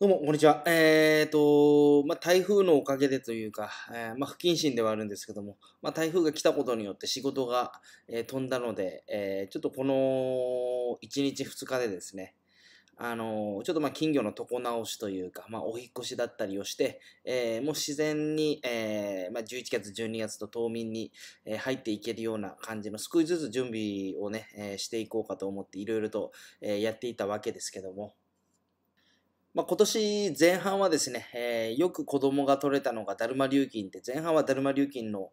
どうも、こんにちは。えっ、ー、と、まあ、台風のおかげでというか、えー、まあ、不謹慎ではあるんですけども、まあ、台風が来たことによって仕事が、えー、飛んだので、えー、ちょっとこの1日2日でですね、あのちょっとまあ金魚の床直しというか、まあ、お引越しだったりをして、えー、もう自然に、えーまあ、11月、12月と冬眠に、入っていけるような感じの少しずつ準備をね、えー、していこうかと思っていろいろと、えー、やっていたわけですけども、まあ、今年前半はですね、えー、よく子供が取れたのがだるま流金って前半はだるま流金の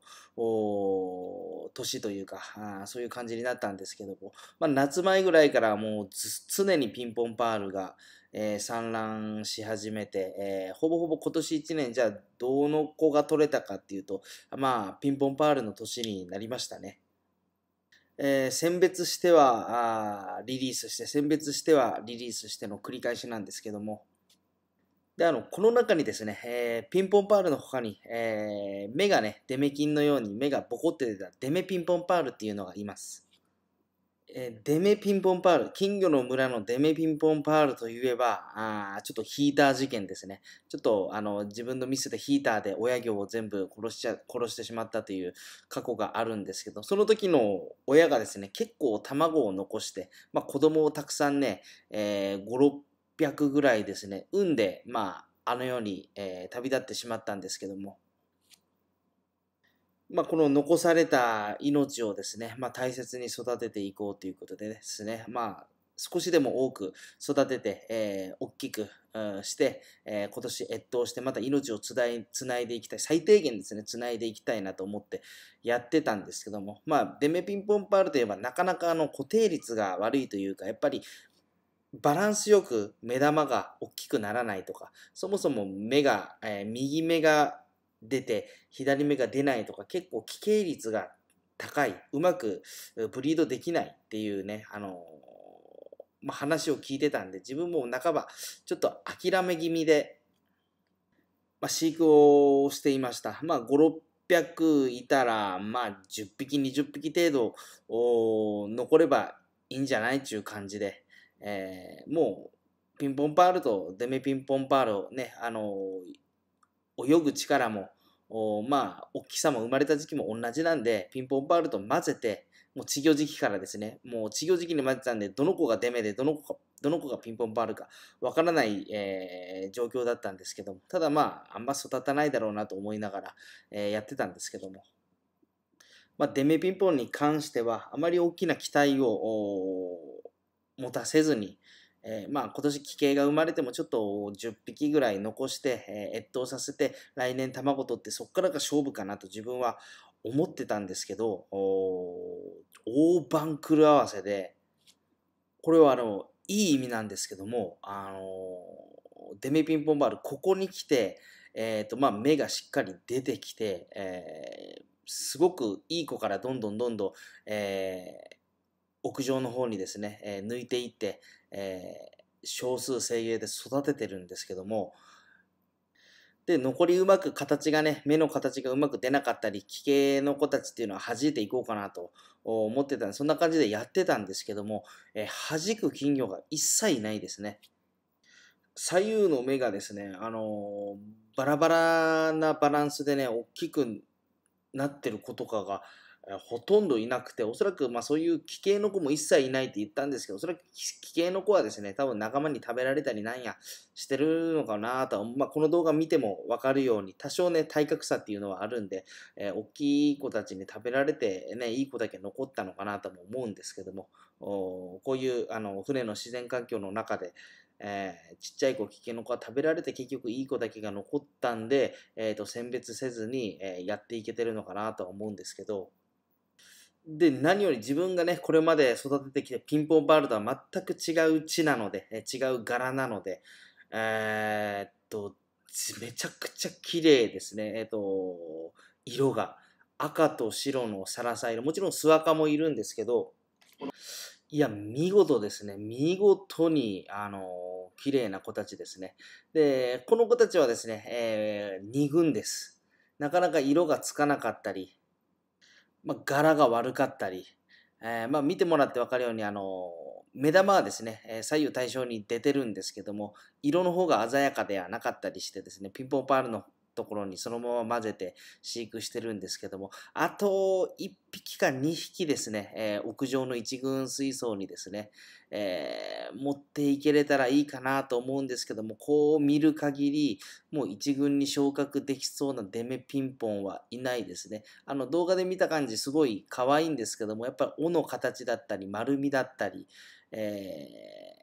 年というかあそういう感じになったんですけども、まあ、夏前ぐらいからもう常にピンポンパールが、えー、産卵し始めて、えー、ほぼほぼ今年1年じゃあどの子が取れたかっていうとまあピンポンパールの年になりましたね。えー、選別してはあリリースして選別してはリリースしての繰り返しなんですけどもであのこの中にですね、えー、ピンポンパールの他に、えー、目がねデメ菌のように目がボコって出たデメピンポンパールっていうのがいますえデメピンポンパール、金魚の村のデメピンポンパールといえば、あちょっとヒーター事件ですね。ちょっとあの自分のミスでヒーターで親魚を全部殺しちゃ殺してしまったという過去があるんですけど、その時の親がですね、結構卵を残して、まあ、子供をたくさんね、えー、5、600ぐらいですね、産んで、まあ、あのように、えー、旅立ってしまったんですけども、まあ、この残された命をですね、まあ、大切に育てていこうということでですね、まあ、少しでも多く育てて、えー、大きく、うして、えー、今年越冬してまた命をつないつないでいきたい最低限ですねつないでいきたいなと思ってやってたんですけどもまあデメピンポンパールといえばなかなかあの固定率が悪いというかやっぱりバランスよく目玉が大きくならないとかそもそも目が、えー、右目が出て、左目が出ないとか、結構奇形率が高い、うまくブリードできないっていうね、あのまあ、話を聞いてたんで、自分も半ばちょっと諦め気味で、まあ、飼育をしていました。まあ、5、600いたら、まあ、10匹、20匹程度残ればいいんじゃないっていう感じで、えー、もうピンポンパールとデメピンポンパールをね、あのー、泳ぐ力もまあ、大きさも生まれた時期も同じなんで、ピンポンパールと混ぜて、もう治療時期からですね、もう治療時期に混ぜたんで、どの子がデメで、どの子が、どの子がピンポンパールか、わからない、えー、状況だったんですけども、ただまあ、あんま育たないだろうなと思いながら、えー、やってたんですけども、まあ、デメピンポンに関しては、あまり大きな期待を持たせずに、えー、まあ、今年奇形が生まれてもちょっと10匹ぐらい残して、えー、越冬させて来年卵取ってそこからが勝負かなと自分は思ってたんですけど大番狂わせでこれはあのいい意味なんですけども、あのデメピンポンバールここに来て、えーとまあ、目がしっかり出てきて、えー、すごくいい子からどんどんどんどん、えー、屋上の方にですね、えー、抜いていって、えー、少数精鋭で育ててるんですけども、で、残りうまく形がね、目の形がうまく出なかったり、奇形の子たちっていうのは弾いていこうかなと思ってたんで、そんな感じでやってたんですけども、えー、弾く金魚が一切ないですね。左右の目がですね、あのー、バラバラなバランスでね、大きくなってる子とかが、ほとんどいなくて、おそらくまあそういう奇形の子も一切いないって言ったんですけど、おそらく奇形の子はですね、多分仲間に食べられたりなんやしてるのかなとは、まあ、この動画見てもわかるように、多少ね、体格差っていうのはあるんで、えー、大きい子たちに食べられて、ね、いい子だけ残ったのかなとも思うんですけども、おこういうあの船の自然環境の中で、えー、ちっちゃい子、危険の子は食べられて結局いい子だけが残ったんで、えーと、と選別せずに、えー、やっていけてるのかなとは思うんですけど。で、何より自分がね、これまで育ててきたピンポンバールとは全く違う地なので、違う柄なので、えー、っと、めちゃくちゃ綺麗ですね。えっと、色が。赤と白のサラサ色。もちろんスワカもいるんですけど、いや、見事ですね。見事に、あの綺麗な子たちですね。で、この子たちはですね、えー、2軍です。なかなか色がつかなかったり、まあ、柄が悪かったり、えー、まあ、見てもらって分かるようにあの目玉はですね、え左右対称に出てるんですけども色の方が鮮やかではなかったりしてですねピンポンパールのところにそのまま混ぜて飼育してるんですけども、あと1匹か2匹ですね、えー、屋上の一軍水槽にですね、えー、持っていけれたらいいかなと思うんですけども、こう見る限り、もう一軍に昇格できそうなデメピンポンはいないですね。あの動画で見た感じすごい可愛いんですけども、やっぱり尾の形だったり丸みだったり、えー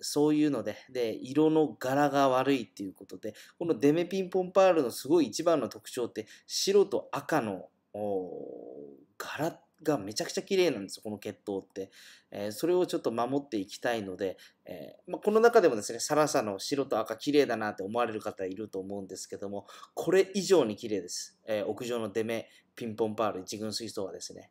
そういうので、で、色の柄が悪いっていうことで、このデメピンポンパールのすごい一番の特徴って、白と赤の柄がめちゃくちゃ綺麗なんですよ、この血統って。えー、それをちょっと守っていきたいので、えー、まあ、この中でもですね、サラサの白と赤綺麗だなって思われる方いると思うんですけども、これ以上に綺麗です。えー、屋上のデメピンポンパール一軍水槽はですね。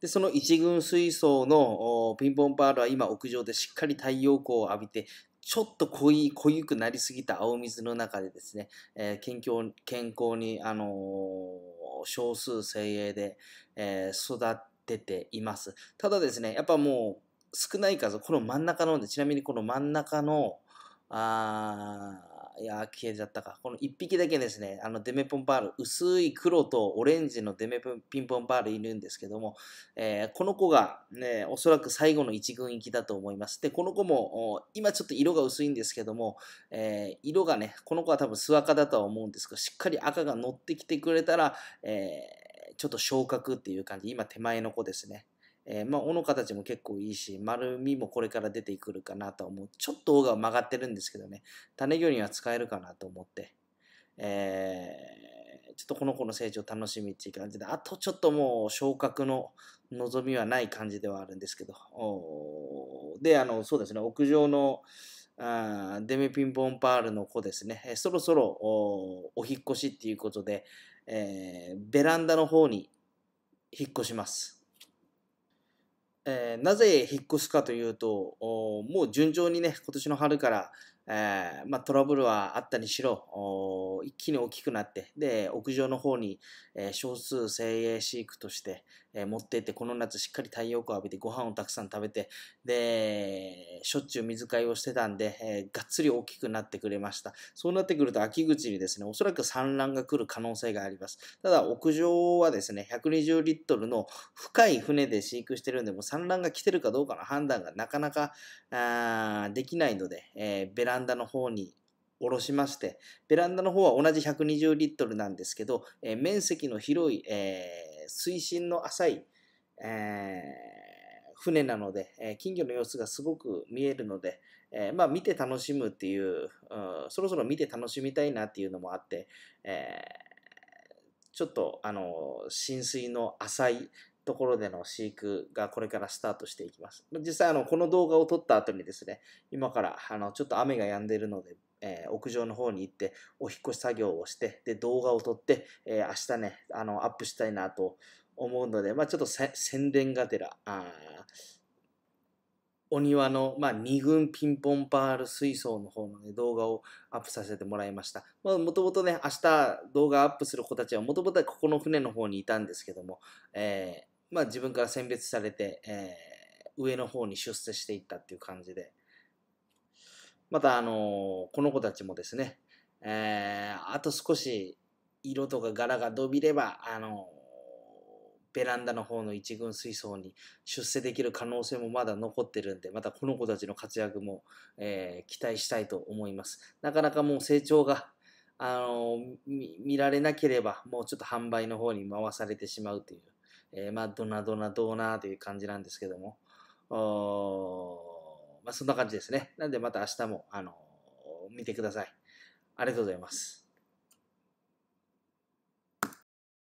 で、その一軍水槽のピンポンパールは今屋上でしっかり太陽光を浴びて、ちょっと濃い、濃ゆくなりすぎた青水の中でですね、えー、健康健康に、あのー、少数精鋭で、えー、育てています。ただですね、やっぱもう少ない数、この真ん中ので、ちなみにこの真ん中の、あいやー、消えちゃったか。この1匹だけですね、あのデメポンパール、薄い黒とオレンジのデメピンポンパールいるんですけども、えー、この子が、ね、おそらく最後の1軍行きだと思います。で、この子も、今ちょっと色が薄いんですけども、えー、色がね、この子は多分素赤だとは思うんですが、しっかり赤が乗ってきてくれたら、えー、ちょっと昇格っていう感じ、今手前の子ですね。えー、まあ、尾の形も結構いいし、丸みもこれから出てくるかなとは思う。ちょっと尾が曲がってるんですけどね、種魚には使えるかなと思って、えー、ちょっとこの子の成長楽しみっていう感じで、あとちょっともう昇格の望みはない感じではあるんですけど、で、あの、そうですね、屋上の、あデメピンポンパールの子ですね、そろそろお引っ越しっていうことで、えー、ベランダの方に引っ越します。えー、なぜ引っ越すかというと、もう順調にね、今年の春から、えー、まあ、トラブルはあったにしろ、一気に大きくなって、で、屋上の方に、えー、少数精鋭飼育として、えー、持ってって、この夏しっかり太陽光浴びて、ご飯をたくさん食べて、で、しょっちゅう水替えをしてたんで、えー、がっつり大きくなってくれました。そうなってくると秋口にですね、おそらく産卵が来る可能性があります。ただ、屋上はですね、120リットルの深い船で飼育してるんで、も産卵が来てるかどうかの判断がなかなかあできないので、えー、ベランダの方に下ろしまして、ベランダの方は同じ120リットルなんですけど、えー、面積の広い、えー水深の浅い、えー、船なので、え金魚の様子がすごく見えるので、えまあ、見て楽しむっていう、うそろそろ見て楽しみたいなっていうのもあって、えちょっとあの浸水の浅いところでの飼育がこれからスタートしていきます。実際、あの、この動画を撮った後にですね、今から、あの、ちょっと雨が止んでいるので、えー、屋上の方に行って、お引越し作業をして、で、動画を撮って、えー、明日ね、あの、アップしたいなと思うので、まあ、ちょっと宣伝がてら、あお庭の、まあ、2軍ピンポンパール水槽の方の、ね、動画をアップさせてもらいました。まもともとね、明日動画アップする子たちはもともとはここの船の方にいたんですけども、えーまあ、自分から選別されて、えー、上の方に出世していったっていう感じでまた、あのー、この子たちもですね、えー、あと少し色とか柄が伸びれば、あのベランダの方の一軍水槽に出世できる可能性もまだ残ってるんでまたこの子たちの活躍も、え期待したいと思いますなかなかもう成長があの見られなければもうちょっと販売の方に回されてしまうというえー、まあ、どなどなどうなという感じなんですけども、まあ、そんな感じですね。なんでまた明日も、あのー、見てください。ありがとうございます。